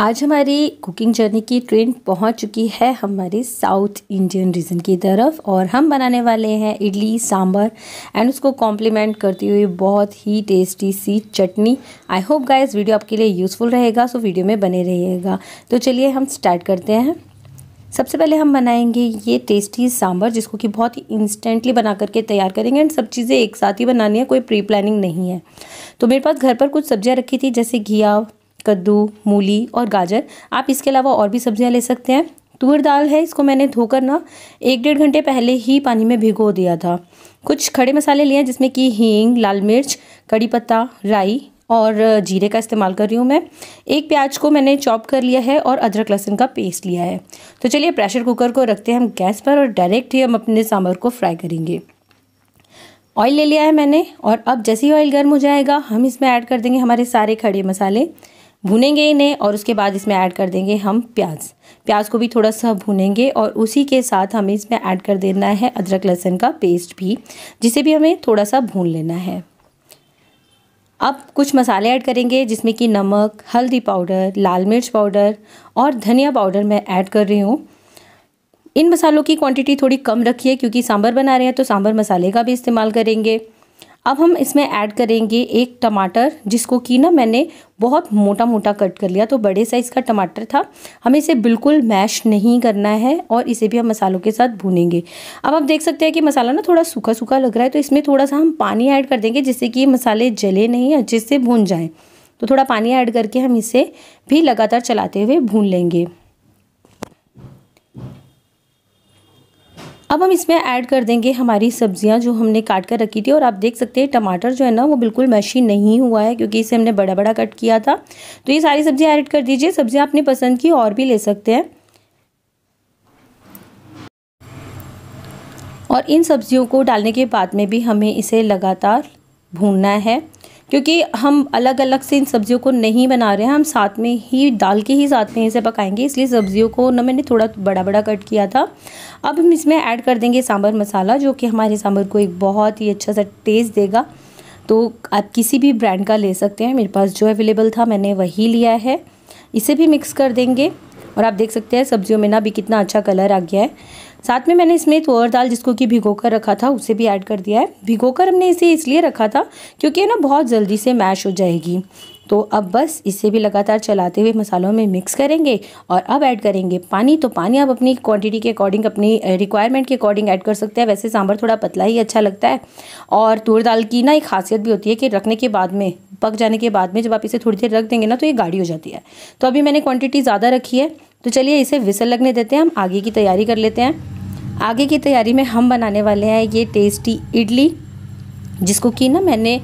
आज हमारी cooking journey की ट्रेन पहुंच चुकी है हमारे साउथ इंडियन रीजन की तरफ और हम बनाने वाले हैं इडली सांभर एंड उसको कॉम्प्लीमेंट करती हुई बहुत ही टेस्टी सी chutney I hope guys video आपके लिए यूज़फुल रहेगा सो वीडियो में बने रहिएगा तो चलिए हम स्टार्ट करते हैं सबसे पहले हम बनाएंगे ये टेस्टी सांभर जिसको कि बहुत ही इंस्टेंटली बना करके तैयार करेंगे एंड सब चीज़ें एक साथ ही बनानी है कोई प्री प्लानिंग नहीं है तो मेरे पास घर पर कुछ सब्जियां रखी थी जैसे घिया कद्दू मूली और गाजर आप इसके अलावा और भी सब्जियां ले सकते हैं तुअर दाल है इसको मैंने धोकर ना एक डेढ़ घंटे पहले ही पानी में भिगो दिया था कुछ खड़े मसाले लिए हैं जिसमें कि हींग लाल मिर्च कड़ी पत्ता राई और जीरे का इस्तेमाल कर रही हूँ मैं एक प्याज को मैंने चॉप कर लिया है और अदरक लहसुन का पेस्ट लिया है तो चलिए प्रेशर कुकर को रखते हैं हम गैस पर और डायरेक्ट ही हम अपने सांभर को फ्राई करेंगे ऑयल ले लिया है मैंने और अब जैसे ही ऑयल गर्म हो जाएगा हम इसमें ऐड कर देंगे हमारे सारे खड़े मसाले भुनेंगे इन्हें और उसके बाद इसमें ऐड कर देंगे हम प्याज प्याज को भी थोड़ा सा भुनेंगे और उसी के साथ हमें इसमें ऐड कर देना है अदरक लहसुन का पेस्ट भी जिसे भी हमें थोड़ा सा भून लेना है अब कुछ मसाले ऐड करेंगे जिसमें कि नमक हल्दी पाउडर लाल मिर्च पाउडर और धनिया पाउडर मैं ऐड कर रही हूँ इन मसालों की क्वांटिटी थोड़ी कम रखिए क्योंकि सांभर बना रहे हैं तो सांभर मसाले का भी इस्तेमाल करेंगे अब हम इसमें ऐड करेंगे एक टमाटर जिसको कि ना मैंने बहुत मोटा मोटा कट कर लिया तो बड़े साइज़ का टमाटर था हमें इसे बिल्कुल मैश नहीं करना है और इसे भी हम मसालों के साथ भूनेंगे अब आप देख सकते हैं कि मसाला ना थोड़ा सूखा सूखा लग रहा है तो इसमें थोड़ा सा हम पानी ऐड कर देंगे जिससे कि मसाले जले नहीं अच्छे से भून जाएँ तो थोड़ा पानी ऐड करके हम इसे भी लगातार चलाते हुए भून लेंगे अब हम इसमें ऐड कर देंगे हमारी सब्जियां जो हमने काट कर रखी थी और आप देख सकते हैं टमाटर जो है ना वो बिल्कुल मैशी नहीं हुआ है क्योंकि इसे हमने बड़ा बड़ा कट किया था तो ये सारी सब्जियां ऐड कर दीजिए सब्जियां अपनी पसंद की और भी ले सकते हैं और इन सब्जियों को डालने के बाद में भी हमें इसे लगातार भूनना है क्योंकि हम अलग अलग से इन सब्ज़ियों को नहीं बना रहे हैं हम साथ में ही डाल के ही साथ में इसे पकाएंगे इसलिए सब्ज़ियों को ना मैंने थोड़ा बड़ा बड़ा कट किया था अब हम इसमें ऐड कर देंगे सांभर मसाला जो कि हमारे सांभर को एक बहुत ही अच्छा सा टेस्ट देगा तो आप किसी भी ब्रांड का ले सकते हैं मेरे पास जो अवेलेबल था मैंने वही लिया है इसे भी मिक्स कर देंगे और आप देख सकते हैं सब्जियों में ना भी कितना अच्छा कलर आ गया है साथ में मैंने इसमें तुअर तो दाल जिसको कि भिगो कर रखा था उसे भी ऐड कर दिया है भिगो कर हमने इसे इसलिए रखा था क्योंकि ना बहुत जल्दी से मैश हो जाएगी तो अब बस इसे भी लगातार चलाते हुए मसालों में मिक्स करेंगे और अब ऐड करेंगे पानी तो पानी आप अपनी क्वांटिटी के अकॉर्डिंग अपनी रिक्वायरमेंट के अकॉर्डिंग ऐड कर सकते हैं वैसे सांभर थोड़ा पतला ही अच्छा लगता है और तूर दाल की ना एक खासियत भी होती है कि रखने के बाद में पक जाने के बाद में जब आप इसे थोड़ी देर रख देंगे ना तो ये गाढ़ी हो जाती है तो अभी मैंने क्वान्टिटी ज़्यादा रखी है तो चलिए इसे विसल लगने देते हैं हम आगे की तैयारी कर लेते हैं आगे की तैयारी में हम बनाने वाले हैं ये टेस्टी इडली जिसको कि ना मैंने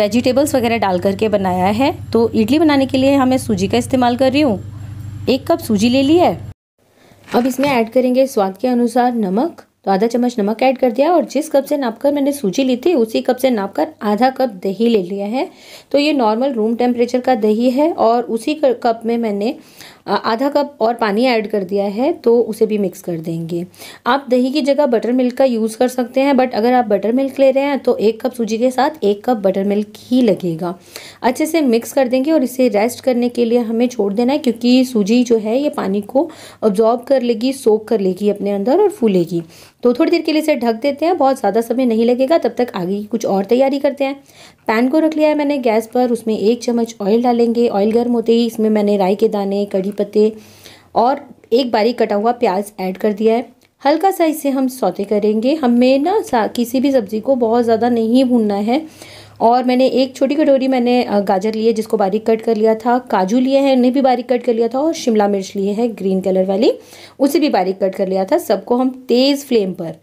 वेजिटेबल्स वगैरह डाल करके बनाया है तो इडली बनाने के लिए हमें सूजी का इस्तेमाल कर रही हूँ एक कप सूजी ले ली है अब इसमें ऐड करेंगे स्वाद के अनुसार नमक तो आधा चम्मच नमक ऐड कर दिया और जिस कप से नापकर मैंने सूजी ली थी उसी कप से नापकर आधा कप दही ले लिया है तो ये नॉर्मल रूम टेम्परेचर का दही है और उसी कप में मैंने आधा कप और पानी ऐड कर दिया है तो उसे भी मिक्स कर देंगे आप दही की जगह बटर मिल्क का यूज़ कर सकते हैं बट अगर आप बटर मिल्क ले रहे हैं तो एक कप सूजी के साथ एक कप बटर मिल्क ही लगेगा अच्छे से मिक्स कर देंगे और इसे रेस्ट करने के लिए हमें छोड़ देना है क्योंकि सूजी जो है ये पानी को ऑब्जॉर्ब कर लेगी सोख कर लेगी अपने अंदर और फूलेगी तो थोड़ी देर के लिए इसे ढक देते हैं बहुत ज़्यादा समय नहीं लगेगा तब तक आगे की कुछ और तैयारी करते हैं पैन को रख लिया है मैंने गैस पर उसमें एक चम्मच ऑयल डालेंगे ऑयल गर्म होते ही इसमें मैंने राई के दाने कड़ी पत्ते और एक बारीक कटा हुआ प्याज ऐड कर दिया है हल्का सा इसे हम सौते करेंगे हमें ना किसी भी सब्ज़ी को बहुत ज़्यादा नहीं भूनना है और मैंने एक छोटी कटोरी मैंने गाजर लिए जिसको बारीक कट कर लिया था काजू लिए हैं उन्हें भी बारीक कट कर लिया था और शिमला मिर्च लिए है ग्रीन कलर वाली उसे भी बारीक कट कर लिया था सबको हम तेज़ फ्लेम पर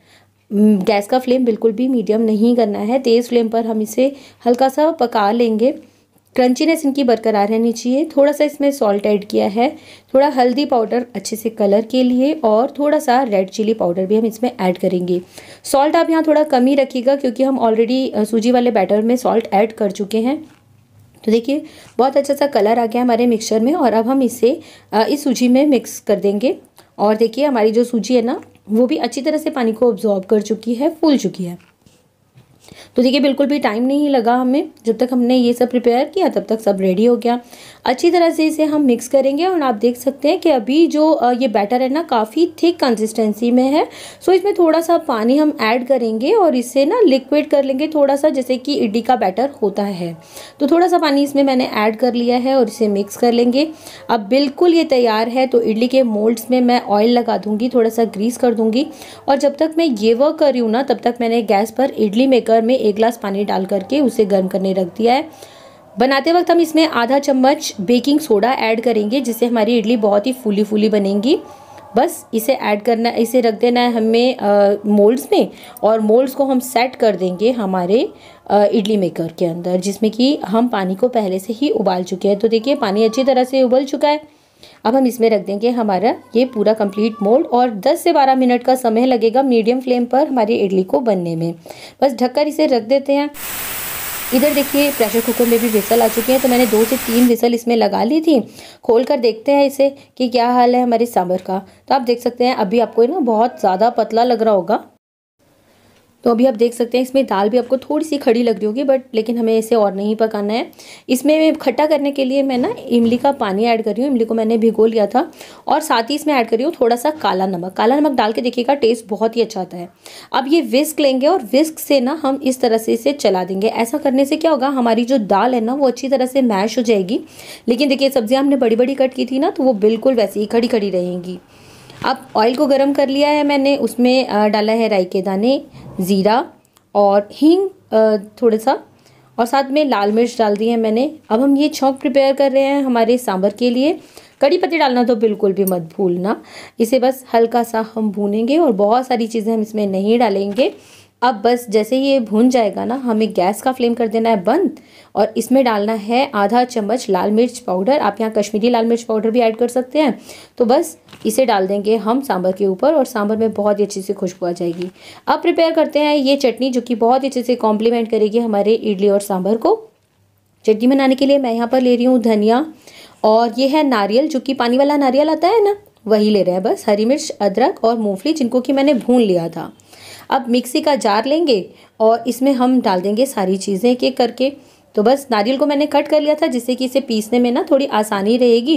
गैस का फ्लेम बिल्कुल भी मीडियम नहीं करना है तेज़ फ्लेम पर हम इसे हल्का सा पका लेंगे क्रंचीनेस इनकी बरकरार रहनी चाहिए थोड़ा सा इसमें सॉल्ट ऐड किया है थोड़ा हल्दी पाउडर अच्छे से कलर के लिए और थोड़ा सा रेड चिली पाउडर भी हम इसमें ऐड करेंगे सॉल्ट आप यहाँ थोड़ा कम ही रखिएगा क्योंकि हम ऑलरेडी सूजी वाले बैटर में सॉल्ट ऐड कर चुके हैं तो देखिए बहुत अच्छा सा कलर आ गया हमारे मिक्सचर में और अब हम इसे इस सूजी में मिक्स कर देंगे और देखिए हमारी जो सूजी है ना वो भी अच्छी तरह से पानी को ऑब्जॉर्ब कर चुकी है फूल चुकी है तो देखिए बिल्कुल भी टाइम नहीं लगा हमें जब तक हमने ये सब प्रिपेयर किया तब तक सब रेडी हो गया अच्छी तरह से इसे हम मिक्स करेंगे और आप देख सकते हैं कि अभी जो ये बैटर है ना काफ़ी थिक कंसिस्टेंसी में है सो इसमें थोड़ा सा पानी हम ऐड करेंगे और इसे ना लिक्विड कर लेंगे थोड़ा सा जैसे कि इडली का बैटर होता है तो थोड़ा सा पानी इसमें मैंने ऐड कर लिया है और इसे मिक्स कर लेंगे अब बिल्कुल ये तैयार है तो इडली के मोल्ड्स में मैं ऑयल लगा दूंगी थोड़ा सा ग्रीस कर दूंगी और जब तक मैं ये वर्क कर रही हूँ ना तब तक मैंने गैस पर इडली मेकर में एक ग्लास पानी डाल करके उसे गर्म करने रख दिया है बनाते वक्त हम इसमें आधा चम्मच बेकिंग सोडा ऐड करेंगे जिससे हमारी इडली बहुत ही फूली फूली बनेगी बस इसे ऐड करना इसे रख देना है हमें मोल्ड्स में और मोल्ड्स को हम सेट कर देंगे हमारे इडली मेकर के अंदर जिसमें कि हम पानी को पहले से ही उबाल चुके हैं तो देखिए पानी अच्छी तरह से उबल चुका है अब हम इसमें रख देंगे हमारा ये पूरा कंप्लीट मोल्ड और 10 से 12 मिनट का समय लगेगा मीडियम फ्लेम पर हमारी इडली को बनने में बस ढककर इसे रख देते हैं इधर देखिए प्रेशर कुकर में भी विसल आ चुके हैं तो मैंने दो से तीन विसल इसमें लगा ली थी खोल कर देखते हैं इसे कि क्या हाल है हमारे सांभर का तो आप देख सकते हैं अभी आपको ना बहुत ज़्यादा पतला लग रहा होगा तो अभी आप देख सकते हैं इसमें दाल भी आपको थोड़ी सी खड़ी लग रही होगी बट लेकिन हमें इसे और नहीं पकाना है इसमें खट्टा करने के लिए मैं ना इमली का पानी ऐड कर रही हूँ इमली को मैंने भिगो लिया था और साथ ही इसमें ऐड कर रही हूँ थोड़ा सा काला नमक काला नमक डाल के देखिएगा टेस्ट बहुत ही अच्छा आता है अब ये विस्क लेंगे और विस्क से ना हम इस तरह से इसे चला देंगे ऐसा करने से क्या होगा हमारी जो दाल है ना वो अच्छी तरह से मैश हो जाएगी लेकिन देखिए सब्जियाँ हमने बड़ी बड़ी कट की थी ना तो वो बिल्कुल वैसे ही खड़ी खड़ी रहेंगी अब ऑयल को गर्म कर लिया है मैंने उसमें डाला है राई के दाने ज़ीरा और हींग थोड़ा सा और साथ में लाल मिर्च डाल दी है मैंने अब हम ये छौंक प्रिपेयर कर रहे हैं हमारे सांभर के लिए कड़ी पत्ते डालना तो बिल्कुल भी मत भूलना इसे बस हल्का सा हम भूनेंगे और बहुत सारी चीज़ें हम इसमें नहीं डालेंगे अब बस जैसे ही ये भून जाएगा ना हमें गैस का फ्लेम कर देना है बंद और इसमें डालना है आधा चम्मच लाल मिर्च पाउडर आप यहाँ कश्मीरी लाल मिर्च पाउडर भी ऐड कर सकते हैं तो बस इसे डाल देंगे हम सांभर के ऊपर और सांभर में बहुत ही अच्छे से खुशबू आ जाएगी अब प्रिपेयर करते हैं ये चटनी जो कि बहुत ही अच्छे से कॉम्प्लीमेंट करेगी हमारे इडली और सांभर को चटनी बनाने के लिए मैं यहाँ पर ले रही हूँ धनिया और ये है नारियल जो कि पानी वाला नारियल आता है ना वही ले रहे हैं बस हरी मिर्च अदरक और मूंगफली जिनको कि मैंने भून लिया था अब मिक्सी का जार लेंगे और इसमें हम डाल देंगे सारी चीज़ें एक एक करके तो बस नारियल को मैंने कट कर लिया था जिससे कि इसे पीसने में ना थोड़ी आसानी रहेगी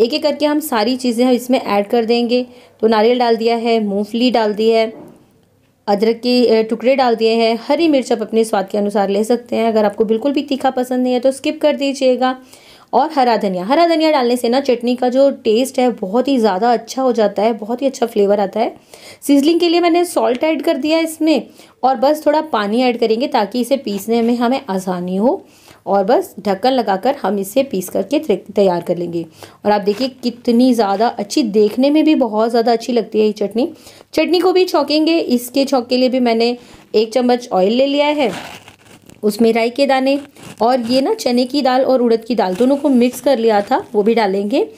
एक एक करके हम सारी चीज़ें हम इसमें ऐड कर देंगे तो नारियल डाल दिया है मूँगफली डाल दी है अदरक के टुकड़े डाल दिए हैं हरी मिर्च आप अपने स्वाद के अनुसार ले सकते हैं अगर आपको बिल्कुल भी तीखा पसंद नहीं है तो स्किप कर दीजिएगा और हरा धनिया हरा धनिया डालने से ना चटनी का जो टेस्ट है बहुत ही ज़्यादा अच्छा हो जाता है बहुत ही अच्छा फ्लेवर आता है सीजलिंग के लिए मैंने सॉल्ट ऐड कर दिया इसमें और बस थोड़ा पानी ऐड करेंगे ताकि इसे पीसने में हमें आसानी हो और बस ढक्कन लगाकर हम इसे पीस करके तैयार कर लेंगे और आप देखिए कितनी ज़्यादा अच्छी देखने में भी बहुत ज़्यादा अच्छी लगती है ये चटनी चटनी को भी छोंकेंगे इसके छोंक के लिए भी मैंने एक चम्मच ऑयल ले लिया है उसमें राई के दाने और ये ना चने की दाल और उड़द की दाल दोनों को मिक्स कर लिया था वो भी डालेंगे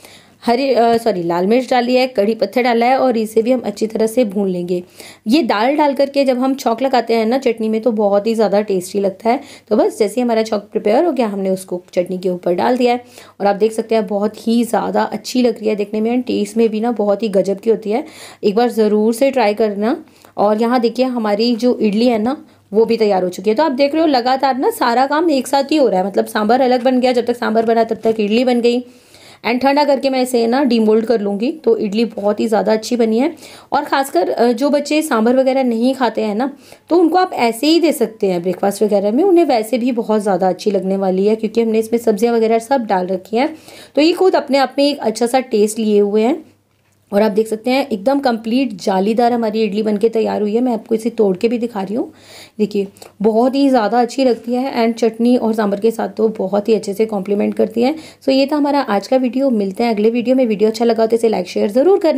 हरी सॉरी लाल मिर्च डाली है कड़ी पत्थर डाला है और इसे भी हम अच्छी तरह से भून लेंगे ये दाल डाल करके जब हम छौक लगाते हैं ना चटनी में तो बहुत ही ज़्यादा टेस्टी लगता है तो बस जैसे ही हमारा छौक प्रिपेयर हो गया हमने उसको चटनी के ऊपर डाल दिया है और आप देख सकते हैं बहुत ही ज़्यादा अच्छी लग रही है देखने में एंड टेस्ट में भी ना बहुत ही गजब की होती है एक बार ज़रूर से ट्राई करना और यहाँ देखिए हमारी जो इडली है ना वो भी तैयार हो चुकी है तो आप देख रहे हो लगातार ना सारा काम एक साथ ही हो रहा है मतलब सांभर अलग बन गया जब तक सांभर बना तब तक इडली बन गई एंड ठंडा करके मैं इसे ना डीमोल्ड कर लूँगी तो इडली बहुत ही ज़्यादा अच्छी बनी है और ख़ासकर जो बच्चे सांभर वगैरह नहीं खाते हैं ना तो उनको आप ऐसे ही दे सकते हैं ब्रेकफास्ट वगैरह में उन्हें वैसे भी बहुत ज़्यादा अच्छी लगने वाली है क्योंकि हमने इसमें सब्जियाँ वगैरह सब डाल रखी हैं तो ये खुद अपने आप में एक अच्छा सा टेस्ट लिए हुए हैं और आप देख सकते हैं एकदम कंप्लीट जालीदार हमारी इडली बनके तैयार हुई है मैं आपको इसे तोड़ के भी दिखा रही हूँ देखिए बहुत ही ज़्यादा अच्छी लगती है एंड चटनी और सांभर के साथ तो बहुत ही अच्छे से कॉम्प्लीमेंट करती है सो ये था हमारा आज का वीडियो मिलते हैं अगले वीडियो में वीडियो अच्छा लगा तो इसे लाइक शेयर ज़रूर करें